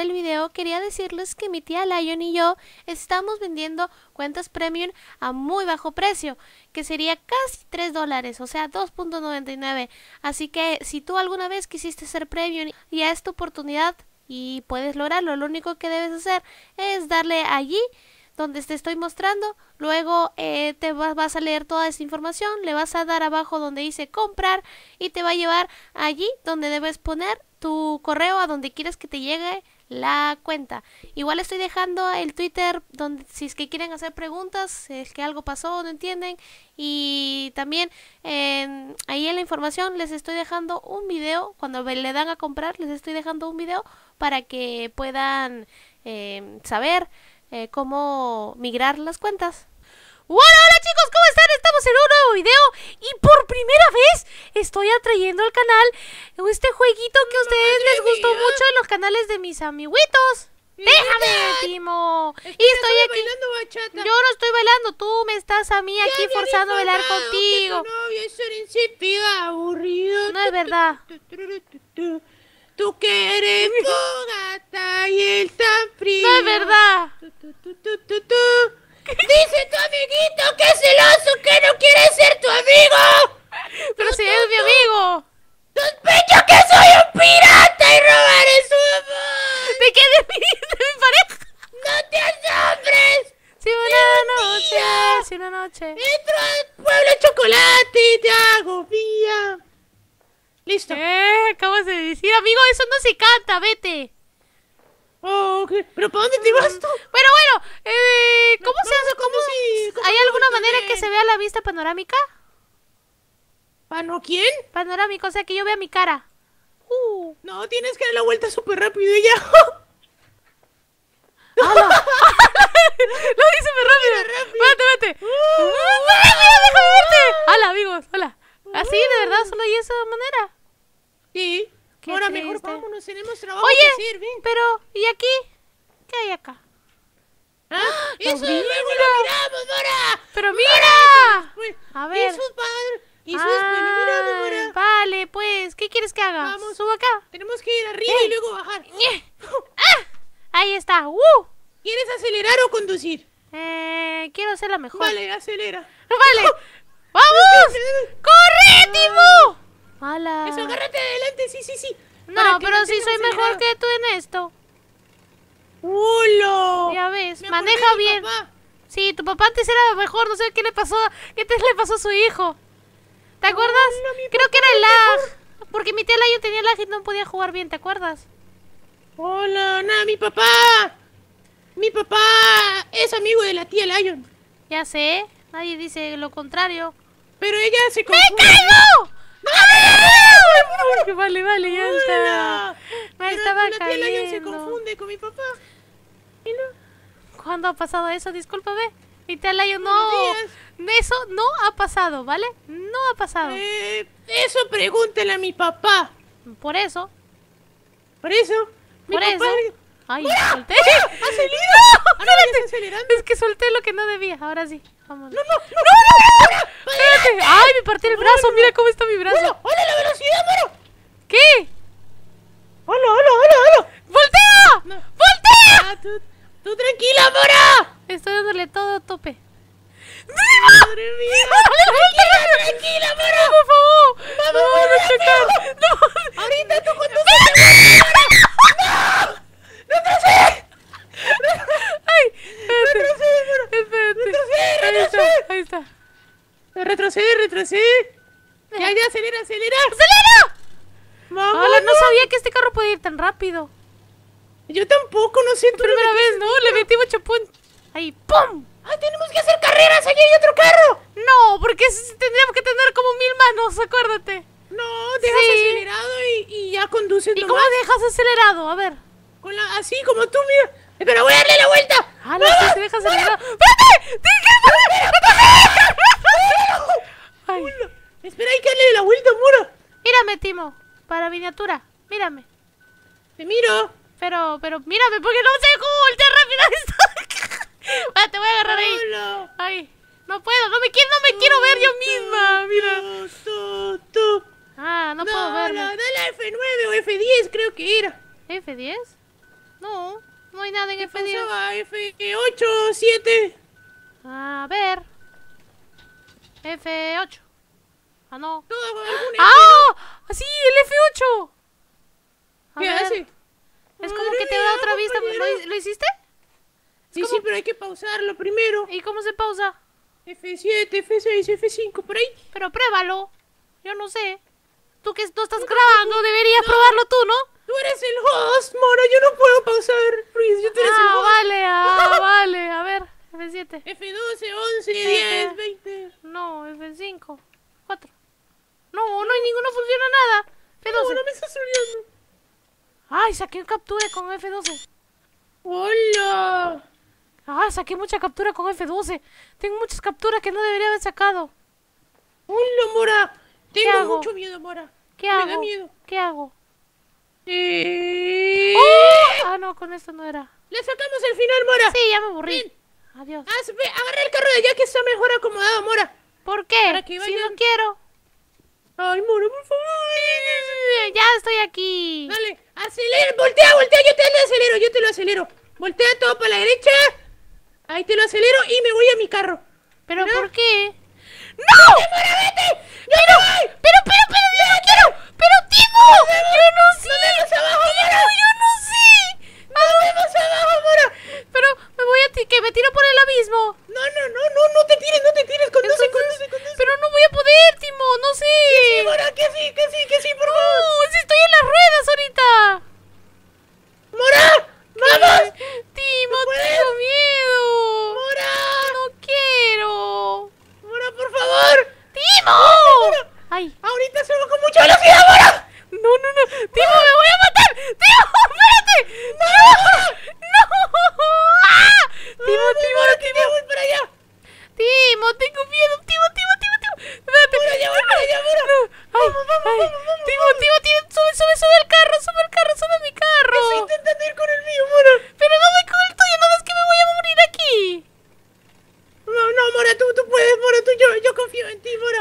el video quería decirles que mi tía Lion y yo estamos vendiendo cuentas premium a muy bajo precio, que sería casi 3 dólares, o sea 2.99. Así que si tú alguna vez quisiste ser premium, ya es tu oportunidad y puedes lograrlo. Lo único que debes hacer es darle allí donde te estoy mostrando. Luego eh, te vas a leer toda esa información, le vas a dar abajo donde dice comprar y te va a llevar allí donde debes poner tu correo a donde quieres que te llegue la cuenta. Igual estoy dejando el Twitter donde si es que quieren hacer preguntas, es que algo pasó, no entienden. Y también ahí en la información les estoy dejando un video, cuando le dan a comprar les estoy dejando un video para que puedan eh, saber eh, cómo migrar las cuentas. Hola, hola chicos, ¿cómo están? Estamos en un nuevo video y por primera vez estoy atrayendo al canal este jueguito que a ustedes les gustó mucho en los canales de mis amiguitos. ¡Déjame, Timo! y estoy aquí. Yo no estoy bailando, tú me estás a mí aquí forzando a bailar contigo. No es verdad. Tú que y él tan frío. No es verdad. Dice tu amiguito que es celoso, que no quiere ser tu amigo. Pero si es mi amigo. ¡Sospecho que soy un pirata y robaré su amor! ¿De qué? ¿De mi, pareja? ¡No te asombres! Si una noche, si una noche. Entro al pueblo chocolate y te hago mía. Listo. Eh, acabas de decir, amigo, eso no se canta, vete. Oh, ok. ¿Pero para dónde te vas tú? Pero bueno, eh, ¿cómo se hace? ¿Hay alguna manera que se vea la vista panorámica? ¿Pano ¿Ah, quién? Panorámico, o sea que yo vea mi cara. Uh. No, tienes que dar la vuelta súper rápido y ya. Ah, Vamos, subo acá. Tenemos que ir arriba y luego bajar. Ah, ahí está. Uh. ¿Quieres acelerar o conducir? Eh, quiero hacer la mejor. Vale, acelera. Vale. ¡Vamos! ¡Corre, Timo! Mala. Eso, agárrate adelante, sí, sí, sí. No, pero sí soy mejor que tú en esto. ¡Hulo! Ya ves, maneja bien. Sí, tu papá antes era mejor, no sé qué le pasó, qué le pasó a su hijo. ¿Te acuerdas? Creo que era el lag. Porque mi tía Lion tenía lag y no podía jugar bien, ¿te acuerdas? Hola, ¿nada? mi papá. Mi papá es amigo de la tía Lion. Ya sé, nadie dice lo contrario. Pero ella se confunde. ¡Me caigo! ¡No! Vale, vale, ya está. Me Pero estaba la tía Lion se confunde con mi papá. ¿Y ¿Cuándo ha pasado eso? Discúlpame yo no. Eso no ha pasado, ¿vale? No ha pasado. Eh, eso pregúntale a mi papá. Por eso. Por eso. Por eso. Ay, ¡Mira! solté. ¡Ha salido! No, es que solté lo que no debía. Ahora sí. ¡Vamos! No, no, no. no, no, Espérate. Ay, me partí el brazo. Mira cómo está mi brazo. Hola, la velocidad, moro! ¿Qué? Hola, hola, hola, hola. ¡Voltea! ¡Voltea! Ah, ¡Tú tranquila, Mora! Estoy dándole todo a tope. ¡Viva! ¡Madre mía! ¡Tranquila, tranquila, Mora! ¡Por favor! ¡Vamos, no, Mora, a ¡No! ¡Ahorita tú con tus ¡No! ¡No procede! ¡Ay! retrocede! ¡No Mora! ¡Retrocede, retrocede! Ahí está, ahí está. ¡Retrocede, retrocede! ¡Ya, ya! ¡Acelera, acelera! ¡Acelera! ¡Vamos! no sabía que este carro podía ir tan rápido. Yo tampoco, no sé. La primera vez, ¿no? Le metí mucho punto. Ahí, ¡pum! ¡Ah, tenemos que hacer carreras! ¡Allí hay otro carro! No, porque tendríamos que tener como mil manos, acuérdate. No, dejas acelerado y, y, ya conduces ¿Y cómo dejas acelerado? A ver. Con la, así como tú, mira. ¡Pero voy a darle la vuelta! ¡Ah, no! ¡Te dejas acelerado! ¡Vete! ¡Ay! Espera, hay que darle la vuelta, muro. Mírame, Timo. Para miniatura. Mírame. Te miro. Pero, pero, mírame, porque no sé cómo voltear rápido esto. te voy a agarrar ahí. no puedo, no me, quiero, no me quiero ver yo misma. mira. ah, no, puedo ver. Dale a F9 o F10, creo que era. ¿F10? No, no hay nada en ¿Qué F10. F8 o 7. A ver. F8. Ah, no. no ¡Ah! ¡Ah! sí ¡Sí! ¡El F8! A ¿Qué hace? Es como que te da otra vista. ¿Lo, ¿Lo, hiciste? sí, sí, pero hay que pausarlo primero. ¿Y cómo se pausa? F7, F6, F5, por ahí. Pero pruébalo. Yo no sé. Tú que estás grabando, deberías probarlo tú, ¿no? Tú eres el host, Mora. Yo no puedo pausar, Ruiz. eres ah, el host. vale, ah, vale. A ver, F7. F12, 11, 10, 20. No, F5, 4. No, no, hay ninguno funciona nada. F12. No, no me estás olvidando. ¡Ay, saqué captura con F12! ¡Hola! ¡Ah, saqué mucha captura con F12! Tengo muchas capturas que no debería haber sacado. ¡Hola, Mora! Tengo mucho miedo, Mora. ¿Qué Me hago? Da miedo. ¿Qué hago? Eh. ¡Oh! Ah, no, con esto no era. Le sacamos el final, Mora. Sí, ya me aburrí. Adiós. Ah, agarré el carro de allá que está mejor acomodado, Mora. ¿Por qué? que Si no quiero. Ay, Moro, por favor. Ya estoy aquí. Dale, acelera, voltea, voltea, yo te lo acelero, yo te lo acelero. Voltea todo para la derecha. Ahí te lo acelero y me voy a mi carro. ¿Pero por qué? ¡No! ¡Mora, vete! ¡Yo pero, voy! pero, pero, pero, yo no quiero. Pero, Timo, yo no sé. Nos vemos abajo, yo no sé. Nos vemos abajo, Mora. Pero me voy a ti, que me tiro por el abismo. No, no, no, no, no te tires, no te tires. Conduce, Entonces,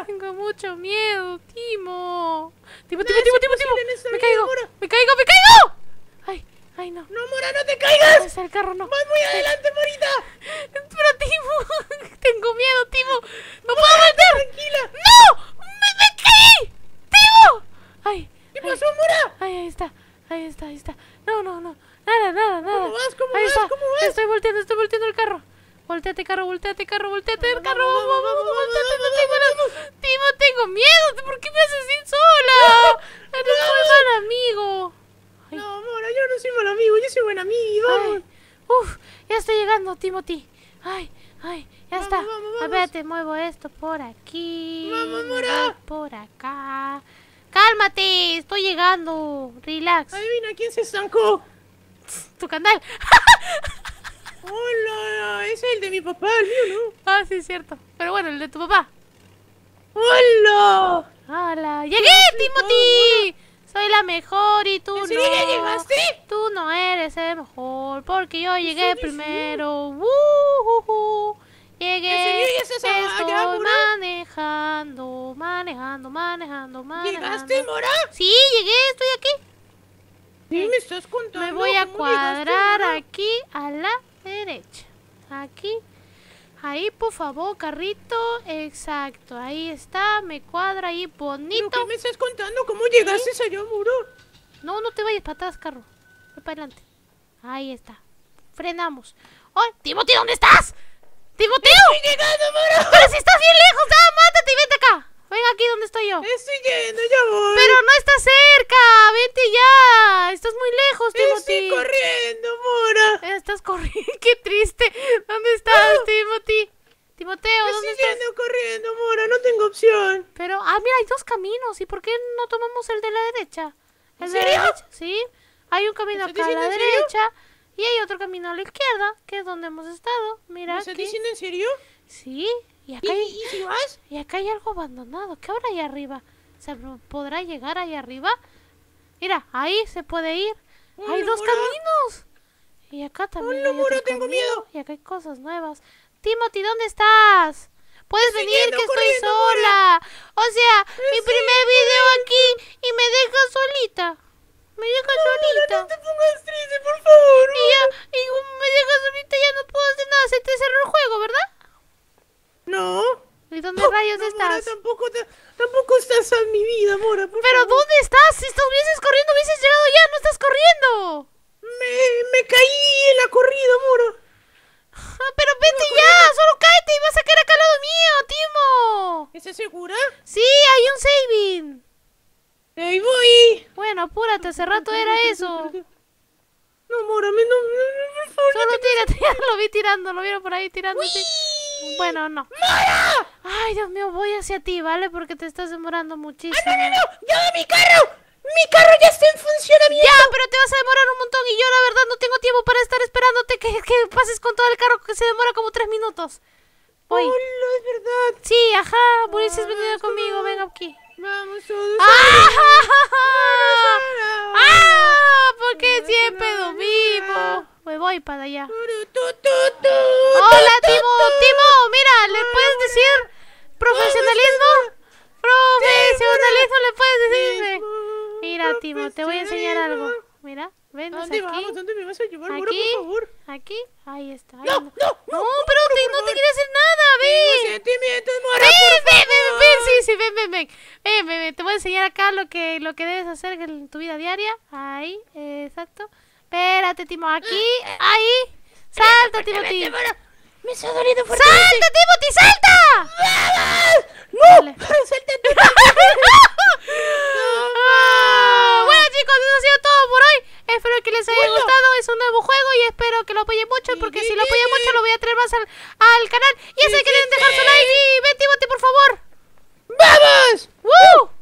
Tengo mucho miedo, Timo. Timo, Timo, Timo, Timo, Timo. Me caigo, me caigo, me caigo. Ay, ay, no. No, Mora, no te caigas. Es no. muy adelante, Morita. Pero, Timo, tengo miedo, Timo. No puedo volver! Tranquila. ¡No! ¡Me, caí! ¡Timo! Ay. ¿Qué pasó, Mora? Ay, ahí está. Ahí está, ahí está. No, no, no. volteate, carro, volteate, carro, volteate, carro, vamos, volteate, no tengo, tengo miedo, ¿por qué me haces ir sola? No, mal amigo. No, Mora, yo no soy mal amigo, yo soy buen amigo. Uf, ya estoy llegando, Timothy. Ay, ay, ya está. ver, te muevo esto por aquí. Vamos, Mora. Ah. Por acá. Cálmate, estoy llegando. Relax. Adivina quién se zancó. Tu canal. ¡Hola! es el de mi papá, el mío, ¿no? Ah, sí, es cierto. Pero bueno, el de tu papá. ¡Hola! ¡Hola! ¡Llegué, Timothy! Soy la mejor y tú ¿En serio no. llegaste? Tú no eres el mejor porque yo llegué primero. Uh, Llegué. ¿En Estoy manejando, manejando, manejando, manejando. ¿Llegaste, Mora? Sí, llegué, estoy aquí. ¿Qué me estás contando? Me voy a cuadrar aquí a la derecha. Aquí. Ahí, por favor, carrito. Exacto. Ahí está. Me cuadra ahí bonito. ¿Pero qué me estás contando? ¿Cómo llegaste allá, muro? No, no te vayas para atrás, carro. Voy para adelante. Ahí está. Frenamos. ¡Oh, ¡Timoteo, ¿dónde estás? ¡Timoteo! ¡Estoy llegando, muro! ¡Pero si estás bien lejos! ¡Ah, mátate y vente acá! Ven aquí donde estoy yo. Estoy yendo, ya voy. Pero no estás cerca. Vente ya. Estás muy lejos, Timoteo! Estoy corriendo, Mora estás corriendo? ¡Qué triste! ¿Dónde estás, Timoteo, ¿dónde estás? corriendo, Mora, no tengo opción. Pero, ah, mira, hay dos caminos. ¿Y por qué no tomamos el de la derecha? El ¿En de la derecha, sí. Hay un camino acá a la derecha y hay otro camino a la izquierda, que es donde hemos estado. Mira. ¿Me estás diciendo en serio? Sí. Y acá, hay, acá hay algo abandonado. ¿Qué habrá ahí arriba? ¿Se podrá llegar ahí arriba? Mira, ahí se puede ir. Hay dos caminos. Y acá también. no, tengo miedo! Y acá hay cosas nuevas. Timothy, ¿dónde estás? Puedes venir, que estoy sola. O sea, eh, mi primer video aquí y me dejas solita. Me dejas solita. No, te pongas triste, por favor. Y, ya, y me dejas solita, ya no puedo hacer nada. Se te cerró el juego, ¿verdad? No. ¿Y dónde rayos estás? tampoco, tampoco estás en mi vida, Mora. Por Pero ¿dónde estás? Si estuvieses corriendo, hubieses llegado ya. No estás corriendo me, caí en la corrida, moro. Ah, pero vete ya, solo cáete y vas a caer acá al lado mío, Timo. ¿Estás segura? Sí, hay un saving. Ahí voy. Bueno, apúrate, hace rato era eso. No, Mora, me no, Solo tírate, ya lo vi tirando, lo vieron por ahí tirándote. Bueno, no. ¡Mora! Ay, Dios mío, voy hacia ti, ¿vale? Porque te estás demorando muchísimo. ¡Ah, no, no, no! ¡Yo mi carro! Mi carro ya está en funcionamiento. Ya, pero te vas a demorar un montón y yo la verdad no tengo tiempo para estar esperándote que, pases con todo el carro que se demora como tres minutos. Voy. Hola, es verdad. Sí, ajá, por eso has venido conmigo, venga aquí. Vamos todos. ¡Ah! ¡Ah! ¡Ah! Porque siempre lo mismo. Me voy para allá. Hola, Timo. Timo, mira, le puedes decir profesionalismo. Profesionalismo, le puedes pues, te voy a enseñar algo. Mira, ven aquí. Vamos? ¿Dónde me vas a llevar, por favor? Aquí, ahí está. ¡No, no, no! No, pero no te quiere hacer nada, ven. sentimientos, Mora, ven, ven, ven, ven, sí, sí, ven, ven, ven. Ven, ven, te voy a enseñar acá lo que, lo que debes hacer en tu vida diaria. Ahí, exacto. Espérate, Timo, aquí, ahí. Salta, Timo, Timo. Me está doliendo fuerte. ¡Salta, Timothy! ¡Salta! ¡No! ¡Salta, espero que les haya gustado. Es un nuevo juego y espero que lo apoyen mucho porque si lo apoyan mucho lo voy a traer más al, canal. Y si quieren dejar su like y ven, por favor. ¡Vamos! ¡Woo!